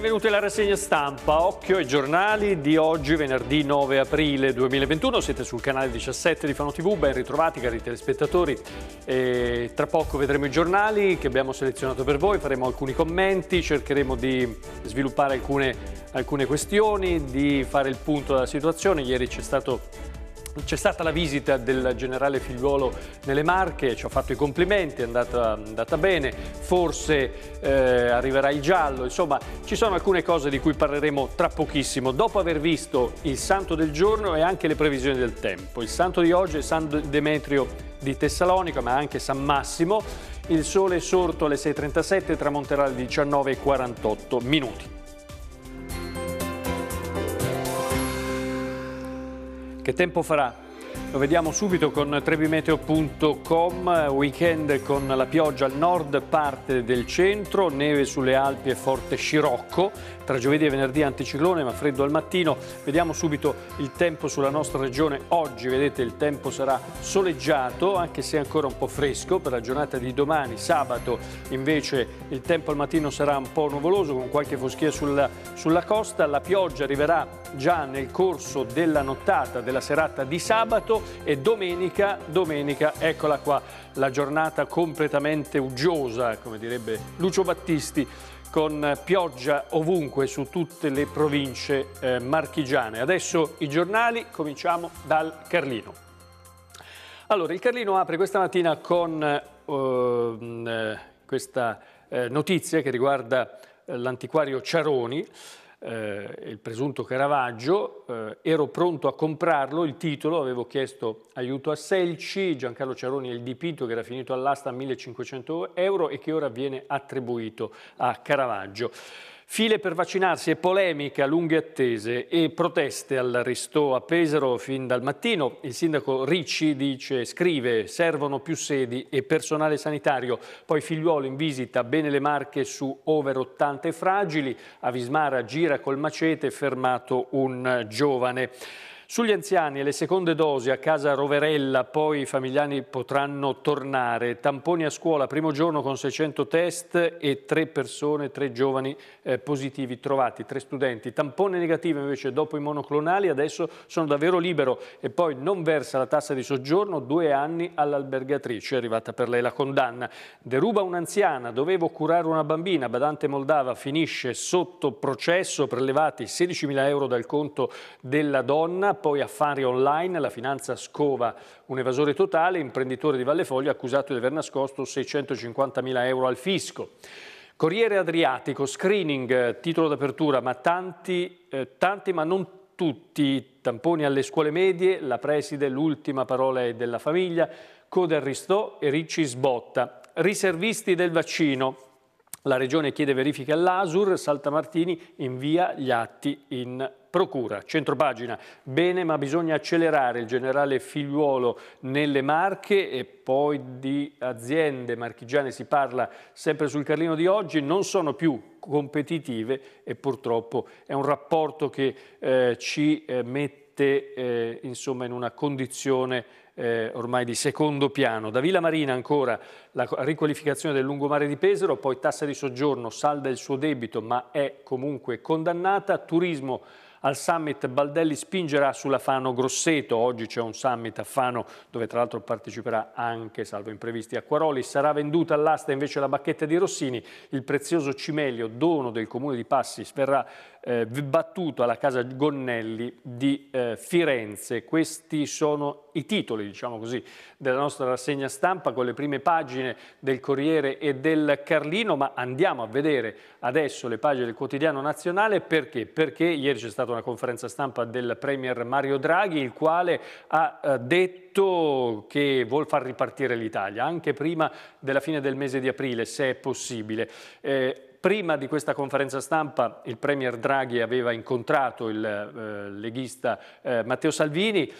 Benvenuti alla rassegna stampa, occhio ai giornali di oggi venerdì 9 aprile 2021, siete sul canale 17 di Fano TV, ben ritrovati cari telespettatori, e tra poco vedremo i giornali che abbiamo selezionato per voi, faremo alcuni commenti, cercheremo di sviluppare alcune, alcune questioni, di fare il punto della situazione, ieri c'è stato c'è stata la visita del generale Figliuolo nelle Marche, ci ha fatto i complimenti, è andata, andata bene, forse eh, arriverà il giallo, insomma ci sono alcune cose di cui parleremo tra pochissimo, dopo aver visto il santo del giorno e anche le previsioni del tempo. Il santo di oggi è San Demetrio di Tessalonica ma anche San Massimo, il sole è sorto alle 6.37 e tramonterà alle 19.48 minuti. Che tempo farà? Lo vediamo subito con trebimeteo.com, weekend con la pioggia al nord, parte del centro, neve sulle Alpi e forte scirocco, tra giovedì e venerdì anticiclone ma freddo al mattino. Vediamo subito il tempo sulla nostra regione oggi, vedete il tempo sarà soleggiato anche se ancora un po' fresco per la giornata di domani, sabato invece il tempo al mattino sarà un po' nuvoloso con qualche foschia sulla, sulla costa, la pioggia arriverà già nel corso della nottata, della serata di sabato e domenica, domenica, eccola qua, la giornata completamente uggiosa, come direbbe Lucio Battisti, con pioggia ovunque su tutte le province eh, marchigiane. Adesso i giornali, cominciamo dal Carlino. Allora, il Carlino apre questa mattina con eh, mm, eh questa eh, notizia che riguarda eh, l'antiquario Ciaroni, eh, il presunto Caravaggio, eh, ero pronto a comprarlo, il titolo, avevo chiesto aiuto a Selci, Giancarlo Ciaroni il dipinto che era finito all'asta a 1500 euro e che ora viene attribuito a Caravaggio. File per vaccinarsi e polemiche a lunghe attese e proteste al ristò a Pesaro fin dal mattino. Il sindaco Ricci dice, scrive, servono più sedi e personale sanitario. Poi Figliuolo in visita bene le marche su over 80 fragili. A Vismara gira col macete fermato un giovane. Sugli anziani e le seconde dosi a casa Roverella, poi i familiari potranno tornare. Tamponi a scuola, primo giorno con 600 test e tre persone, tre giovani eh, positivi trovati, tre studenti. Tampone negativo invece dopo i monoclonali, adesso sono davvero libero e poi non versa la tassa di soggiorno, due anni all'albergatrice, è arrivata per lei la condanna. Deruba un'anziana, dovevo curare una bambina, badante moldava, finisce sotto processo, prelevati 16.000 euro dal conto della donna, poi affari online, la finanza scova un evasore totale, imprenditore di Vallefoglio accusato di aver nascosto 650.000 euro al fisco. Corriere Adriatico, screening, titolo d'apertura, ma tanti, eh, tanti ma non tutti, tamponi alle scuole medie, la preside, l'ultima parola è della famiglia, code al ristò e Ricci sbotta. Riservisti del vaccino, la Regione chiede verifica all'ASUR, Saltamartini invia gli atti in Procura, centropagina, bene ma bisogna accelerare il generale figliuolo nelle marche e poi di aziende marchigiane si parla sempre sul Carlino di oggi, non sono più competitive e purtroppo è un rapporto che eh, ci eh, mette eh, insomma, in una condizione eh, ormai di secondo piano. Da Villa Marina ancora la riqualificazione del lungomare di Pesaro, poi tassa di soggiorno salda il suo debito ma è comunque condannata, turismo al summit Baldelli spingerà sulla Fano Grosseto, oggi c'è un summit a Fano dove tra l'altro parteciperà anche, salvo imprevisti, Acquaroli, sarà venduta all'asta invece la bacchetta di Rossini, il prezioso cimelio dono del comune di Passis verrà eh, battuto alla casa Gonnelli di eh, Firenze. Questi sono i titoli, diciamo così, della nostra rassegna stampa con le prime pagine del Corriere e del Carlino, ma andiamo a vedere adesso le pagine del quotidiano nazionale perché? Perché ieri c'è stata una conferenza stampa del Premier Mario Draghi, il quale ha eh, detto che vuol far ripartire l'Italia anche prima della fine del mese di aprile, se è possibile. Eh, prima di questa conferenza stampa il Premier Draghi aveva incontrato il eh, leghista eh, Matteo Salvini.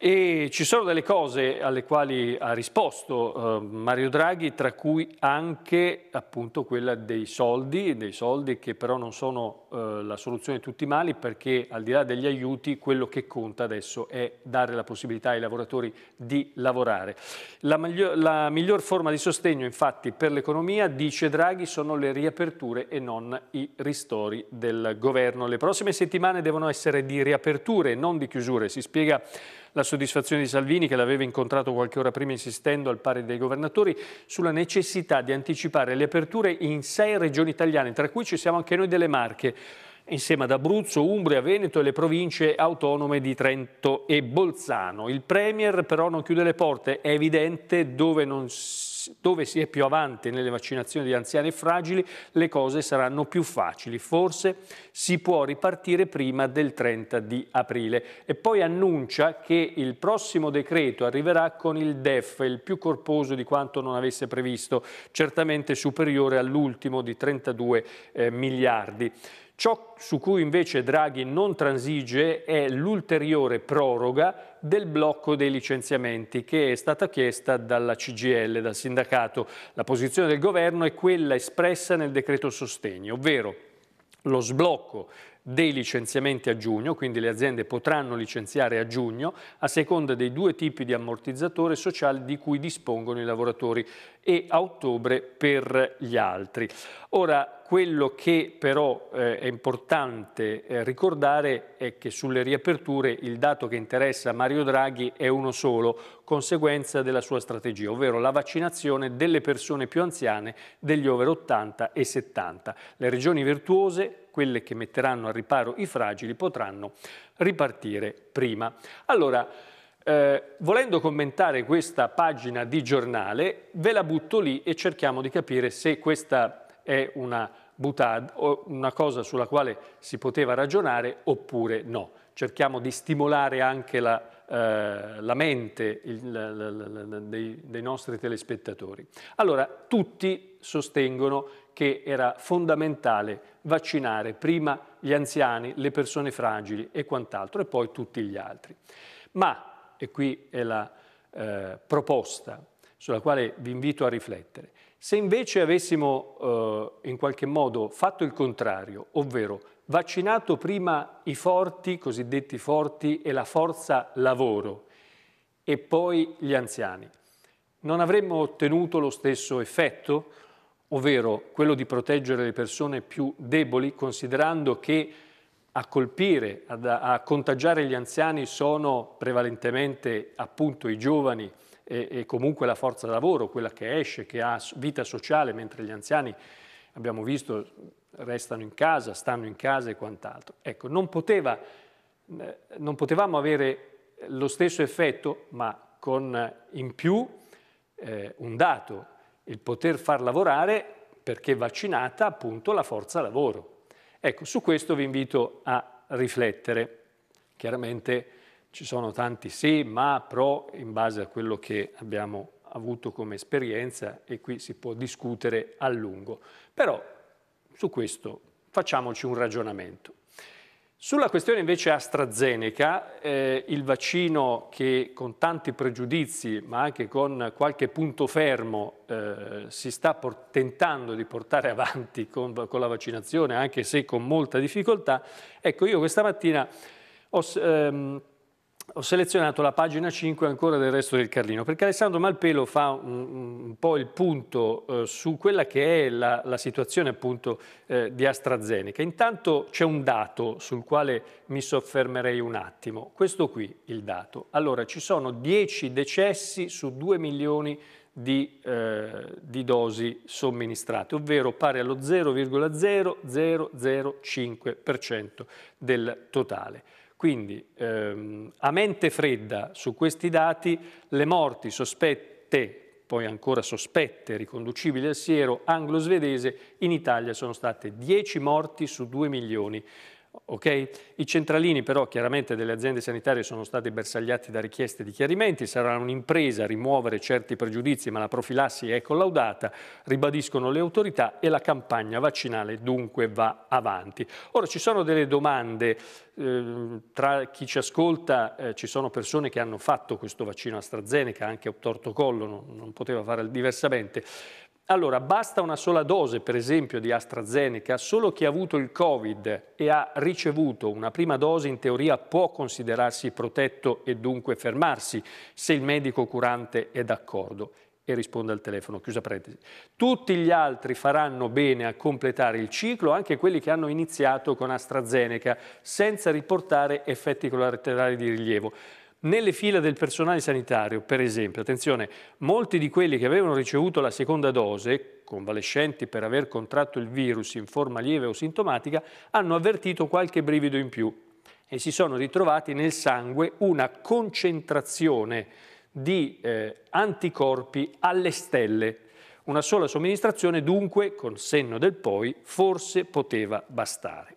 E ci sono delle cose alle quali ha risposto eh, Mario Draghi, tra cui anche appunto quella dei soldi, dei soldi che però non sono eh, la soluzione di tutti i mali perché al di là degli aiuti quello che conta adesso è dare la possibilità ai lavoratori di lavorare. La, miglior, la miglior forma di sostegno infatti per l'economia, dice Draghi, sono le riaperture e non i ristori del governo. Le prossime settimane devono essere di riaperture, non di chiusure, si spiega la soddisfazione di Salvini, che l'aveva incontrato qualche ora prima insistendo al pari dei governatori, sulla necessità di anticipare le aperture in sei regioni italiane, tra cui ci siamo anche noi delle Marche insieme ad Abruzzo, Umbria, Veneto e le province autonome di Trento e Bolzano. Il Premier però non chiude le porte, è evidente dove non si dove si è più avanti nelle vaccinazioni di anziani e fragili, le cose saranno più facili. Forse si può ripartire prima del 30 di aprile. E poi annuncia che il prossimo decreto arriverà con il DEF, il più corposo di quanto non avesse previsto, certamente superiore all'ultimo di 32 eh, miliardi. Ciò su cui invece Draghi non transige è l'ulteriore proroga del blocco dei licenziamenti che è stata chiesta dalla CGL, dal sindacato. La posizione del governo è quella espressa nel decreto sostegno, ovvero lo sblocco dei licenziamenti a giugno, quindi le aziende potranno licenziare a giugno a seconda dei due tipi di ammortizzatore sociale di cui dispongono i lavoratori e a ottobre per gli altri. Ora, quello che però eh, è importante eh, ricordare è che sulle riaperture il dato che interessa Mario Draghi è uno solo, conseguenza della sua strategia, ovvero la vaccinazione delle persone più anziane degli over 80 e 70. Le regioni virtuose quelle che metteranno al riparo i fragili potranno ripartire prima. Allora, eh, volendo commentare questa pagina di giornale, ve la butto lì e cerchiamo di capire se questa è una butade o una cosa sulla quale si poteva ragionare oppure no. Cerchiamo di stimolare anche la, eh, la mente il, la, la, dei, dei nostri telespettatori. Allora, tutti sostengono che era fondamentale vaccinare prima gli anziani, le persone fragili e quant'altro, e poi tutti gli altri. Ma, e qui è la eh, proposta sulla quale vi invito a riflettere, se invece avessimo eh, in qualche modo fatto il contrario, ovvero vaccinato prima i forti, cosiddetti forti, e la forza lavoro, e poi gli anziani, non avremmo ottenuto lo stesso effetto? ovvero quello di proteggere le persone più deboli, considerando che a colpire, a, a contagiare gli anziani sono prevalentemente appunto i giovani e, e comunque la forza lavoro, quella che esce, che ha vita sociale, mentre gli anziani, abbiamo visto, restano in casa, stanno in casa e quant'altro. Ecco, non, poteva, eh, non potevamo avere lo stesso effetto, ma con in più eh, un dato il poter far lavorare, perché vaccinata, appunto la forza lavoro. Ecco, su questo vi invito a riflettere. Chiaramente ci sono tanti sì, ma, pro, in base a quello che abbiamo avuto come esperienza e qui si può discutere a lungo. Però su questo facciamoci un ragionamento. Sulla questione invece AstraZeneca, eh, il vaccino che con tanti pregiudizi ma anche con qualche punto fermo eh, si sta tentando di portare avanti con, con, la vaccinazione anche se con molta difficoltà, ecco io questa mattina ho... Ehm, ho selezionato la pagina 5 ancora del resto del Carlino, perché Alessandro Malpelo fa un, un po' il punto eh, su quella che è la, la situazione appunto eh, di AstraZeneca. Intanto c'è un dato sul quale mi soffermerei un attimo, questo qui il dato. Allora ci sono 10 decessi su 2 milioni di, eh, di dosi somministrate, ovvero pari allo 0,0005% del totale. Quindi ehm, a mente fredda su questi dati le morti sospette poi ancora sospette, riconducibili al siero anglo-svedese, in Italia sono state 10 morti su 2 milioni. Okay? I centralini però chiaramente delle aziende sanitarie sono stati bersagliati da richieste di chiarimenti, sarà un'impresa rimuovere certi pregiudizi ma la profilassi è collaudata, ribadiscono le autorità e la campagna vaccinale dunque va avanti. Ora ci sono delle domande, eh, tra chi ci ascolta eh, ci sono persone che hanno fatto questo vaccino AstraZeneca anche a torto collo, non, non poteva fare diversamente, allora, basta una sola dose, per esempio, di AstraZeneca. Solo chi ha avuto il Covid e ha ricevuto una prima dose, in teoria, può considerarsi protetto e dunque fermarsi, se il medico curante è d'accordo. E risponde al telefono, chiusa parentesi. Tutti gli altri faranno bene a completare il ciclo, anche quelli che hanno iniziato con AstraZeneca, senza riportare effetti collaterali di rilievo. Nelle file del personale sanitario, per esempio, attenzione, molti di quelli che avevano ricevuto la seconda dose, convalescenti per aver contratto il virus in forma lieve o sintomatica, hanno avvertito qualche brivido in più e si sono ritrovati nel sangue una concentrazione di eh, anticorpi alle stelle. Una sola somministrazione dunque, con senno del poi, forse poteva bastare.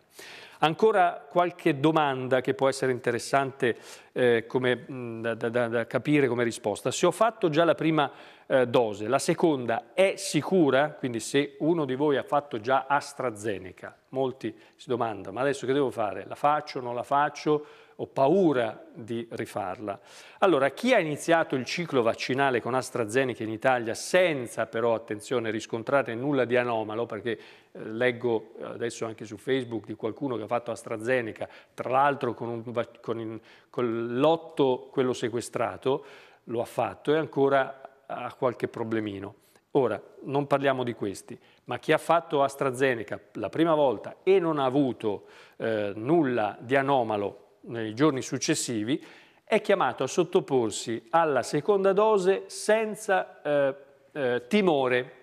Ancora qualche domanda che può essere interessante eh, come, da, da, da capire come risposta. Se ho fatto già la prima eh, dose. La seconda è sicura? Quindi se uno di voi ha fatto già AstraZeneca, molti si domandano, ma adesso che devo fare? La faccio, o non la faccio? Ho paura di rifarla. Allora, chi ha iniziato il ciclo vaccinale con AstraZeneca in Italia senza però, attenzione, riscontrare nulla di anomalo, perché eh, leggo eh, adesso anche su Facebook di qualcuno che ha fatto AstraZeneca, tra l'altro con, con, con l'otto quello sequestrato, lo ha fatto e ancora ha qualche problemino. Ora, non parliamo di questi, ma chi ha fatto AstraZeneca la prima volta e non ha avuto eh, nulla di anomalo nei giorni successivi, è chiamato a sottoporsi alla seconda dose senza eh, eh, timore,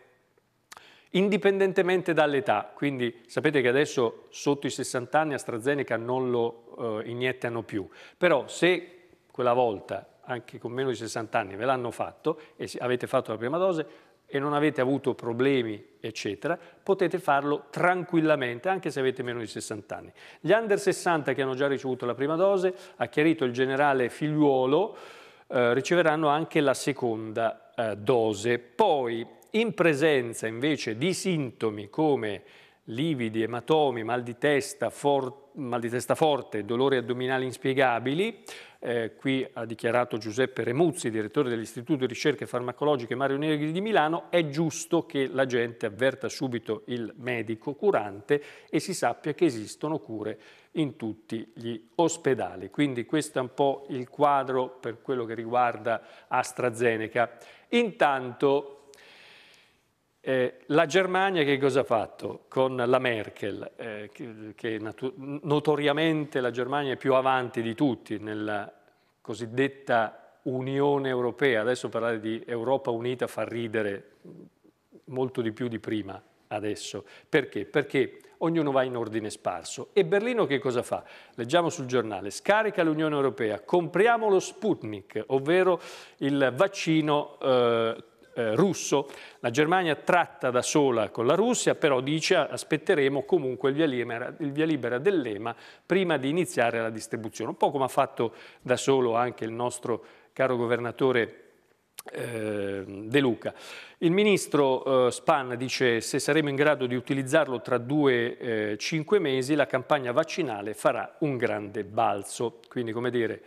indipendentemente dall'età. Quindi sapete che adesso sotto i 60 anni AstraZeneca non lo eh, iniettano più, però se quella volta anche con meno di 60 anni ve l'hanno fatto e avete fatto la prima dose e non avete avuto problemi, eccetera, potete farlo tranquillamente anche se avete meno di 60 anni. Gli under 60 che hanno già ricevuto la prima dose, ha chiarito il generale Figliuolo, eh, riceveranno anche la seconda eh, dose. Poi, in presenza invece di sintomi come lividi, ematomi, mal di testa, for- mal di testa forte, dolori addominali inspiegabili. Eh, qui ha dichiarato Giuseppe Remuzzi, direttore dell'Istituto di Ricerche Farmacologiche Mario Negri di Milano, è giusto che la gente avverta subito il medico curante e si sappia che esistono cure in tutti gli ospedali. Quindi questo è un po' il quadro per quello che riguarda AstraZeneca. Intanto eh, la Germania che cosa ha fatto con la Merkel, eh, che, che notoriamente la Germania è più avanti di tutti nella cosiddetta Unione Europea, adesso parlare di Europa Unita fa ridere molto di più di prima adesso, perché? Perché ognuno va in ordine sparso. E Berlino che cosa fa? Leggiamo sul giornale, scarica l'Unione Europea, compriamo lo Sputnik, ovvero il vaccino eh, eh, russo. La Germania tratta da sola con la Russia, però dice ah, aspetteremo comunque il via, libera, il via libera dell'EMA prima di iniziare la distribuzione. Un po' come ha fatto da solo anche il nostro caro governatore ehm, De Luca. Il ministro eh, Spahn dice se saremo in grado di utilizzarlo tra due, eh, cinque mesi la campagna vaccinale farà un grande balzo. Quindi come dire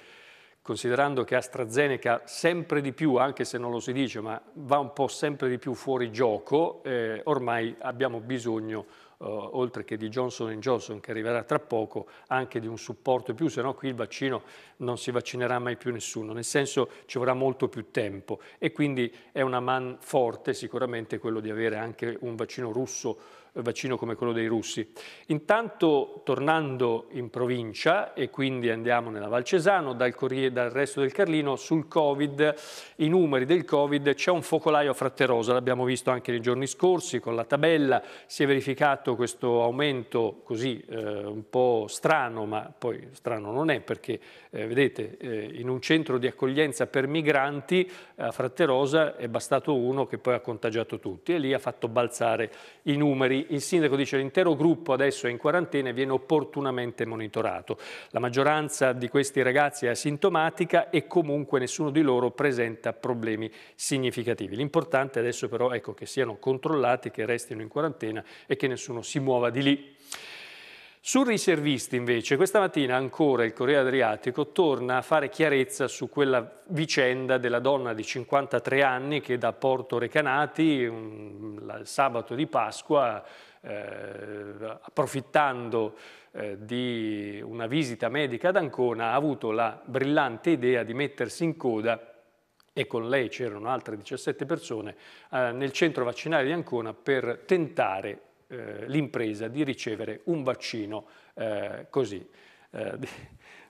considerando che AstraZeneca sempre di più, anche se non lo si dice, ma va un po' sempre di più fuori gioco, eh, ormai abbiamo bisogno, eh, oltre che di Johnson Johnson che arriverà tra poco, anche di un supporto in più, se no qui il vaccino non si vaccinerà mai più nessuno, nel senso ci vorrà molto più tempo e quindi è una man forte sicuramente quello di avere anche un vaccino russo eh, vaccino come quello dei russi. Intanto tornando in provincia e quindi andiamo nella Valcesano, dal, dal resto del Carlino, sul Covid, i numeri del Covid, c'è un focolaio a Fratterosa, l'abbiamo visto anche nei giorni scorsi con la tabella, si è verificato questo aumento così eh, un po' strano, ma poi strano non è perché eh, vedete eh, in un centro di accoglienza per migranti a Fratterosa è bastato uno che poi ha contagiato tutti e lì ha fatto balzare i numeri il sindaco dice che l'intero gruppo adesso è in quarantena e viene opportunamente monitorato. La maggioranza di questi ragazzi è asintomatica e comunque nessuno di loro presenta problemi significativi. L'importante adesso però è ecco, che siano controllati, che restino in quarantena e che nessuno si muova di lì. Sul riservisti invece, questa mattina ancora il Corriere Adriatico torna a fare chiarezza su quella vicenda della donna di 53 anni che da Porto Recanati, il mm, sabato di Pasqua, eh, approfittando eh, di una visita medica ad Ancona, ha avuto la brillante idea di mettersi in coda e con lei c'erano altre 17 persone eh, nel centro vaccinale di Ancona per tentare eh, l'impresa di ricevere un vaccino eh, così, eh, di,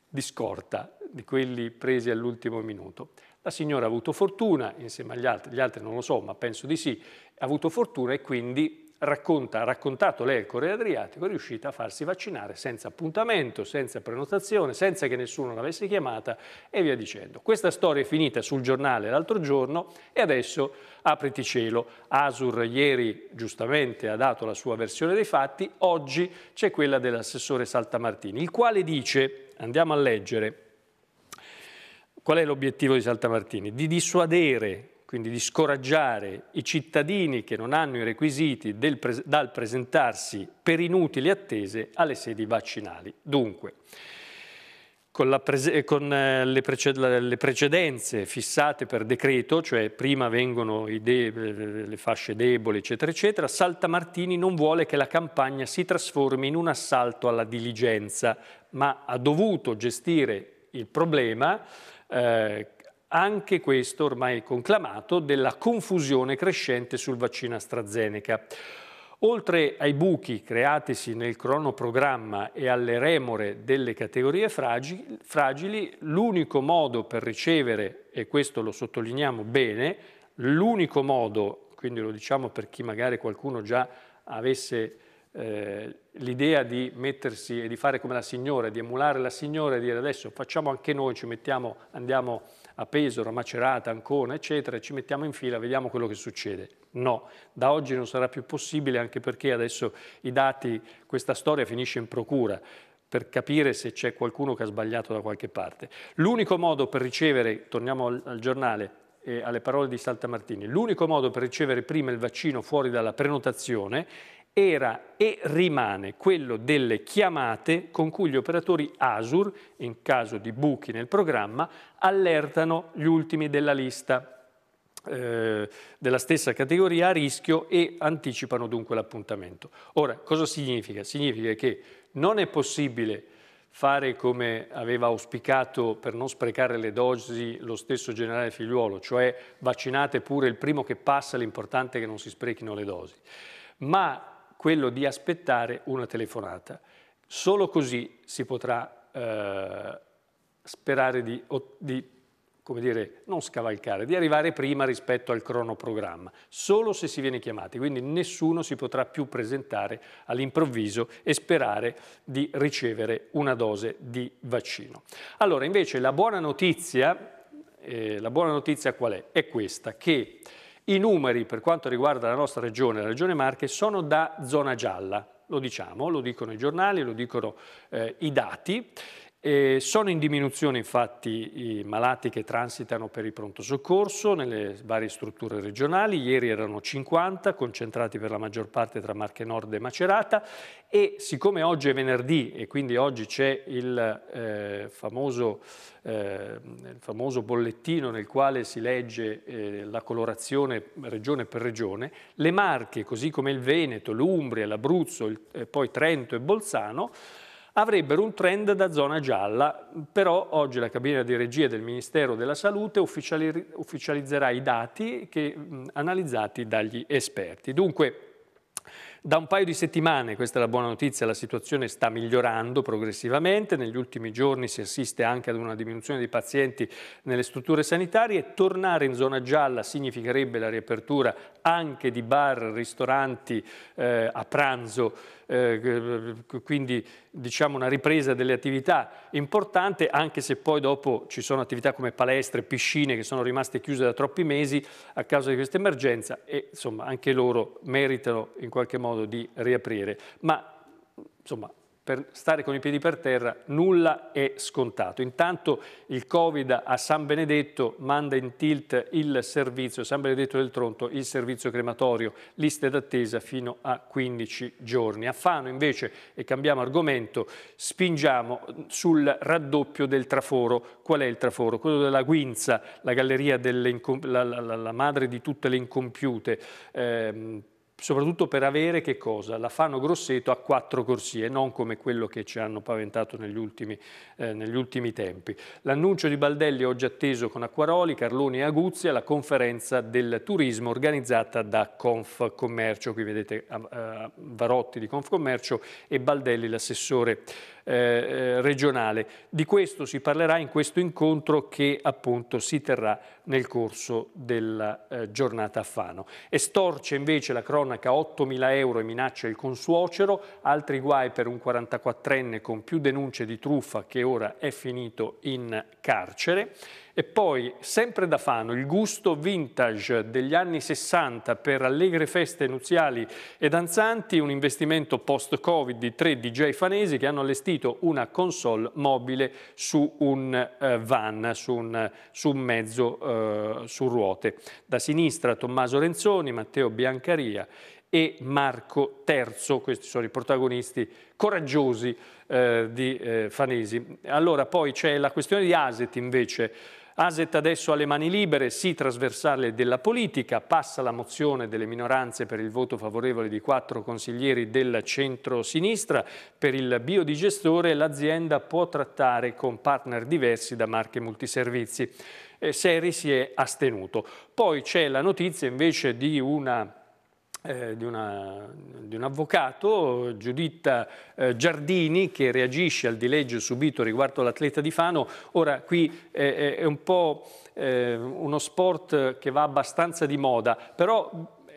di scorta, di quelli presi all'ultimo minuto. La signora ha avuto fortuna, insieme agli altri, gli altri non lo so, ma penso di sì, ha avuto fortuna e quindi racconta, ha raccontato lei il Corriere Adriatico, è riuscita a farsi vaccinare senza appuntamento, senza prenotazione, senza che nessuno l'avesse chiamata e via dicendo. Questa storia è finita sul giornale l'altro giorno e adesso apriti cielo. Asur ieri giustamente ha dato la sua versione dei fatti, oggi c'è quella dell'assessore Saltamartini, il quale dice, andiamo a leggere, qual è l'obiettivo di Saltamartini? Di dissuadere quindi di scoraggiare i cittadini che non hanno i requisiti del, dal presentarsi per inutili attese alle sedi vaccinali. Dunque, con, la, con eh, le, preced le, precedenze fissate per decreto, cioè prima vengono eh, le fasce deboli, eccetera, eccetera, Saltamartini non vuole che la campagna si trasformi in un assalto alla diligenza, ma ha dovuto gestire il problema eh, anche questo ormai conclamato, della confusione crescente sul vaccino AstraZeneca. Oltre ai buchi creatisi nel cronoprogramma e alle remore delle categorie fragili, l'unico modo per ricevere, e questo lo sottolineiamo bene, l'unico modo, quindi lo diciamo per chi magari qualcuno già avesse eh, l'idea di mettersi e di fare come la signora, di emulare la signora e dire adesso facciamo anche noi, ci mettiamo, andiamo a Pesaro, a Macerata, Ancona, eccetera, ci mettiamo in fila, vediamo quello che succede. No, da oggi non sarà più possibile anche perché adesso i dati, questa storia finisce in procura per capire se c'è qualcuno che ha sbagliato da qualche parte. L'unico modo per ricevere, torniamo al, al giornale, e alle parole di Saltamartini, l'unico modo per ricevere prima il vaccino fuori dalla prenotazione era e rimane quello delle chiamate con cui gli operatori Azure, in caso di buchi nel programma, allertano gli ultimi della lista eh, della stessa categoria a rischio e anticipano dunque l'appuntamento. Ora, cosa significa? Significa che non è possibile fare come aveva auspicato per non sprecare le dosi lo stesso generale Figliuolo, cioè vaccinate pure il primo che passa, l'importante è che non si sprechino le dosi. Ma quello di aspettare una telefonata. Solo così si potrà eh, sperare di, di come dire, non scavalcare, di arrivare prima rispetto al cronoprogramma, solo se si viene chiamati, quindi nessuno si potrà più presentare all'improvviso e sperare di ricevere una dose di vaccino. Allora, invece, la buona notizia, eh, la buona notizia qual è? È questa, che i numeri per quanto riguarda la nostra regione, la regione Marche, sono da zona gialla, lo diciamo, lo dicono i giornali, lo dicono eh, i dati e sono in diminuzione infatti i malati che transitano per il pronto soccorso nelle varie strutture regionali, ieri erano 50, concentrati per la maggior parte tra Marche Nord e Macerata e siccome oggi è venerdì e quindi oggi c'è il, eh, famoso, eh, il famoso bollettino nel quale si legge eh, la colorazione regione per regione, le Marche così come il Veneto, l'Umbria, l'Abruzzo, eh, poi Trento e Bolzano avrebbero un trend da zona gialla, però oggi la cabina di regia del Ministero della Salute ufficializzerà i dati che, analizzati dagli esperti. Dunque, da un paio di settimane, questa è la buona notizia, la situazione sta migliorando progressivamente, negli ultimi giorni si assiste anche ad una diminuzione dei pazienti nelle strutture sanitarie, tornare in zona gialla significherebbe la riapertura anche di bar, ristoranti eh, a pranzo, eh, quindi diciamo una ripresa delle attività importante, anche se poi dopo ci sono attività come palestre, piscine che sono rimaste chiuse da troppi mesi a causa di questa emergenza e insomma anche loro meritano in qualche modo modo di riaprire, ma insomma per stare con i piedi per terra nulla è scontato. Intanto il Covid a San Benedetto manda in tilt il servizio, San Benedetto del Tronto, il servizio crematorio, liste d'attesa fino a 15 giorni. A Fano invece, e cambiamo argomento, spingiamo sul raddoppio del traforo. Qual è il traforo? Quello della Guinza, la galleria delle la, la, la madre di tutte le incompiute. Eh, soprattutto per avere che cosa? La Fano Grosseto a quattro corsie, non come quello che ci hanno paventato negli ultimi, eh, negli ultimi tempi. L'annuncio di Baldelli oggi atteso con Acquaroli, Carloni e Aguzzi alla conferenza del turismo organizzata da Confcommercio. Qui vedete eh, Varotti di Confcommercio e Baldelli l'assessore eh, eh, regionale. Di questo si parlerà in questo incontro che appunto si terrà nel corso della eh, giornata a Fano. Estorce invece la cronaca 8.000 euro e minaccia il consuocero, altri guai per un 44enne con più denunce di truffa che ora è finito in carcere. E poi, sempre da Fano, il gusto vintage degli anni 60 per allegre feste nuziali e danzanti, un investimento post-Covid di tre DJ fanesi che hanno allestito una console mobile su un eh, van, su un, su un mezzo eh, su ruote. Da sinistra Tommaso Renzoni, Matteo Biancaria e Marco Terzo, questi sono i protagonisti coraggiosi eh, di eh, Fanesi. Allora poi c'è la questione di Aset invece, Aset adesso ha le mani libere, sì trasversale della politica, passa la mozione delle minoranze per il voto favorevole di quattro consiglieri del centro-sinistra, per il biodigestore l'azienda può trattare con partner diversi da marche multiservizi. Eh, Seri si è astenuto. Poi c'è la notizia invece di una eh, di, una, di, un avvocato, Giuditta eh, Giardini, che reagisce al dileggio subito riguardo all'atleta di Fano. Ora qui eh, è un po' eh, uno sport che va abbastanza di moda, però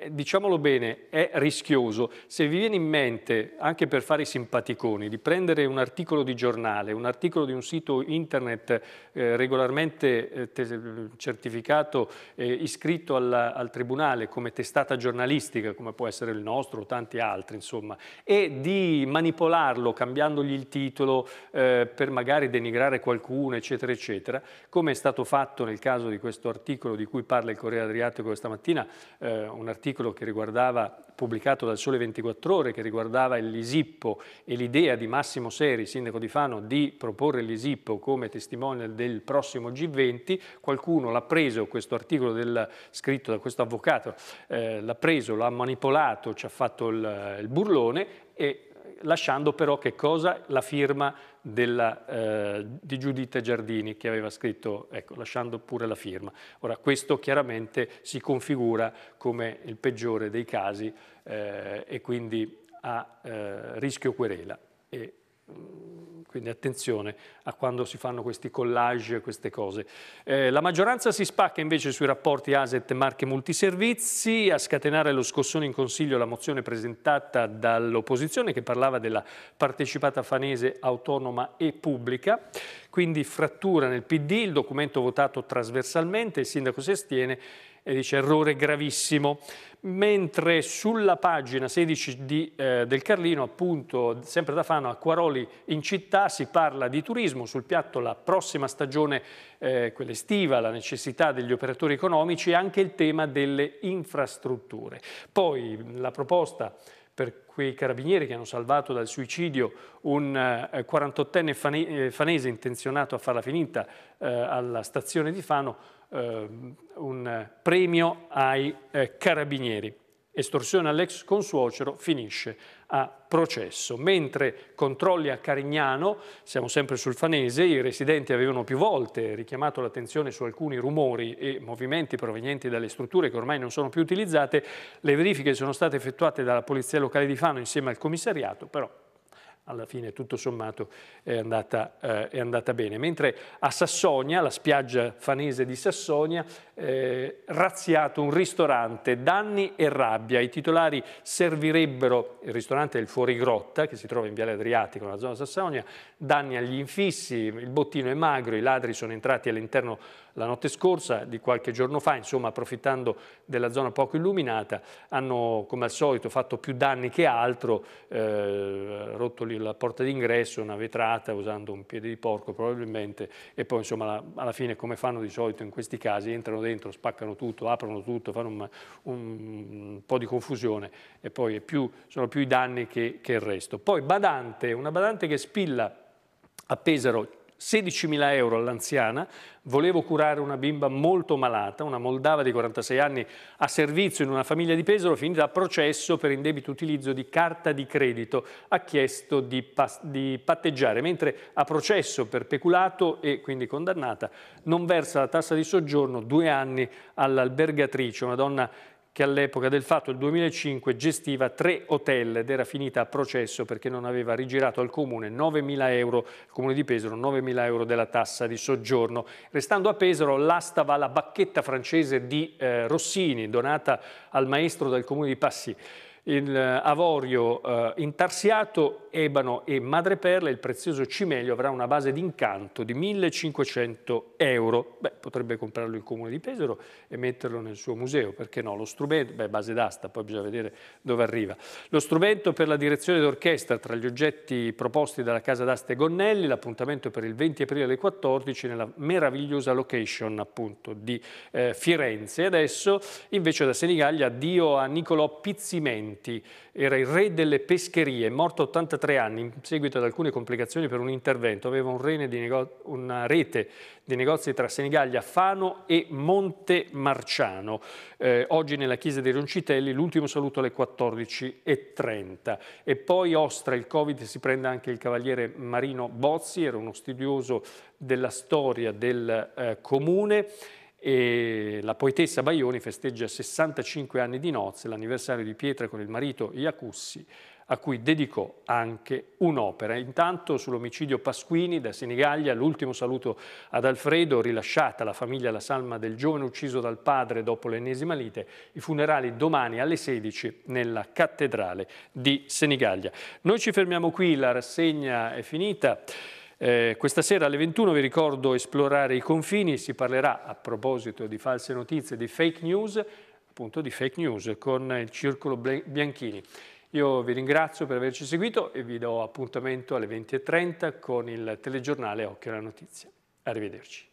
diciamolo bene, è rischioso. Se vi viene in mente, anche per fare i simpaticoni, di prendere un articolo di giornale, un articolo di un sito internet eh, regolarmente eh, certificato, eh, iscritto al, al, tribunale come testata giornalistica, come può essere il nostro o tanti altri, insomma, e di manipolarlo cambiandogli il titolo eh, per magari denigrare qualcuno, eccetera, eccetera, come è stato fatto nel caso di questo articolo di cui parla il Corriere Adriatico questa stamattina, eh, un articolo articolo che riguardava pubblicato dal Sole 24 Ore che riguardava l'Isippo e l'idea di Massimo Seri, sindaco di Fano, di proporre l'Isippo come testimonial del prossimo G20, qualcuno l'ha preso, questo articolo del, scritto da questo avvocato, eh, l'ha preso, l'ha manipolato, ci ha fatto il, il burlone e lasciando però che cosa? La firma della, eh, di Giuditta Giardini che aveva scritto, ecco, lasciando pure la firma. Ora, questo chiaramente si configura come il peggiore dei casi eh, e quindi a eh, rischio querela. E, Mm, quindi attenzione a quando si fanno questi collage, queste cose. Eh, la maggioranza si spacca invece sui rapporti asset marche multiservizi, a scatenare lo scossone in consiglio la mozione presentata dall'opposizione che parlava della partecipata fanese autonoma e pubblica. Quindi frattura nel PD, il documento votato trasversalmente, il sindaco si astiene e dice errore gravissimo, mentre sulla pagina 16 di, eh, del Carlino, appunto, sempre da Fano a Quaroli in città, si parla di turismo, sul piatto la prossima stagione, eh, quella estiva, la necessità degli operatori economici e anche il tema delle infrastrutture. Poi la proposta per quei carabinieri che hanno salvato dal suicidio un eh, 48enne fane eh, fanese intenzionato a farla finita eh, alla stazione di Fano, Ehm, un premio ai eh, carabinieri. Estorsione all'ex consuocero finisce a processo. Mentre controlli a Carignano, siamo sempre sul Fanese, i residenti avevano più volte richiamato l'attenzione su alcuni rumori e movimenti provenienti dalle strutture che ormai non sono più utilizzate, le verifiche sono state effettuate dalla Polizia Locale di Fano insieme al commissariato, però alla fine tutto sommato è andata, eh, è andata, bene. Mentre a Sassonia, la spiaggia fanese di Sassonia, eh, razziato un ristorante, danni e rabbia. I titolari servirebbero, il ristorante è il Fuorigrotta, che si trova in Viale Adriatico, nella zona Sassonia, danni agli infissi, il bottino è magro, i ladri sono entrati all'interno la notte scorsa, di qualche giorno fa, insomma, approfittando della zona poco illuminata, hanno come al solito fatto più danni che altro, eh, rotto lì la porta d'ingresso, una vetrata, usando un piede di porco probabilmente, e poi insomma alla, fine come fanno di solito in questi casi, entrano dentro, spaccano tutto, aprono tutto, fanno un, un po' di confusione e poi più, sono più i danni che, che il resto. Poi badante, una badante che spilla a Pesaro 16.000 euro all'anziana, volevo curare una bimba molto malata, una moldava di 46 anni a servizio in una famiglia di Pesaro, finita a processo per indebito utilizzo di carta di credito, ha chiesto di, di patteggiare, mentre a processo per peculato e quindi condannata non versa la tassa di soggiorno due anni all'albergatrice, una donna che all'epoca del fatto, il 2005, gestiva tre hotel ed era finita a processo perché non aveva rigirato al Comune 9.000 euro, il Comune di Pesaro, 9.000 euro della tassa di soggiorno. Restando a Pesaro, l'asta va alla bacchetta francese di eh, Rossini, donata al maestro del Comune di Passi in eh, avorio eh, intarsiato, ebano e madreperla, il prezioso cimelio avrà una base d'incanto di 1500 euro. Beh, potrebbe comprarlo il comune di Pesaro e metterlo nel suo museo, perché no? Lo strumento, beh, base d'asta, poi bisogna vedere dove arriva. Lo strumento per la direzione d'orchestra, tra gli oggetti proposti dalla casa d'aste Gonnelli, l'appuntamento per il 20 aprile alle 14 nella meravigliosa location appunto di eh, Firenze. Adesso invece da Senigallia addio a Nicolò Pizzimenti 20. Era il re delle pescherie, morto a 83 anni in seguito ad alcune complicazioni per un intervento. Aveva un una rete di negozi tra Senigallia, Fano e Monte Marciano. Eh, oggi nella chiesa dei Roncitelli l'ultimo saluto alle 14.30. E poi Ostra, il Covid, si prende anche il cavaliere Marino Bozzi, era uno studioso della storia del eh, comune e la poetessa Baioni festeggia 65 anni di nozze, l'anniversario di Pietra con il marito Iacussi, a cui dedicò anche un'opera. Intanto sull'omicidio Pasquini da Senigallia, l'ultimo saluto ad Alfredo, rilasciata la famiglia la salma del giovane ucciso dal padre dopo l'ennesima lite, i funerali domani alle 16 nella cattedrale di Senigallia. Noi ci fermiamo qui, la rassegna è finita. Eh, questa sera alle 21 vi ricordo esplorare i confini, si parlerà a proposito di false notizie, di fake news, appunto di fake news con il Circolo Bianchini. Io vi ringrazio per averci seguito e vi do appuntamento alle 20.30 con il telegiornale Occhio alla Notizia. Arrivederci.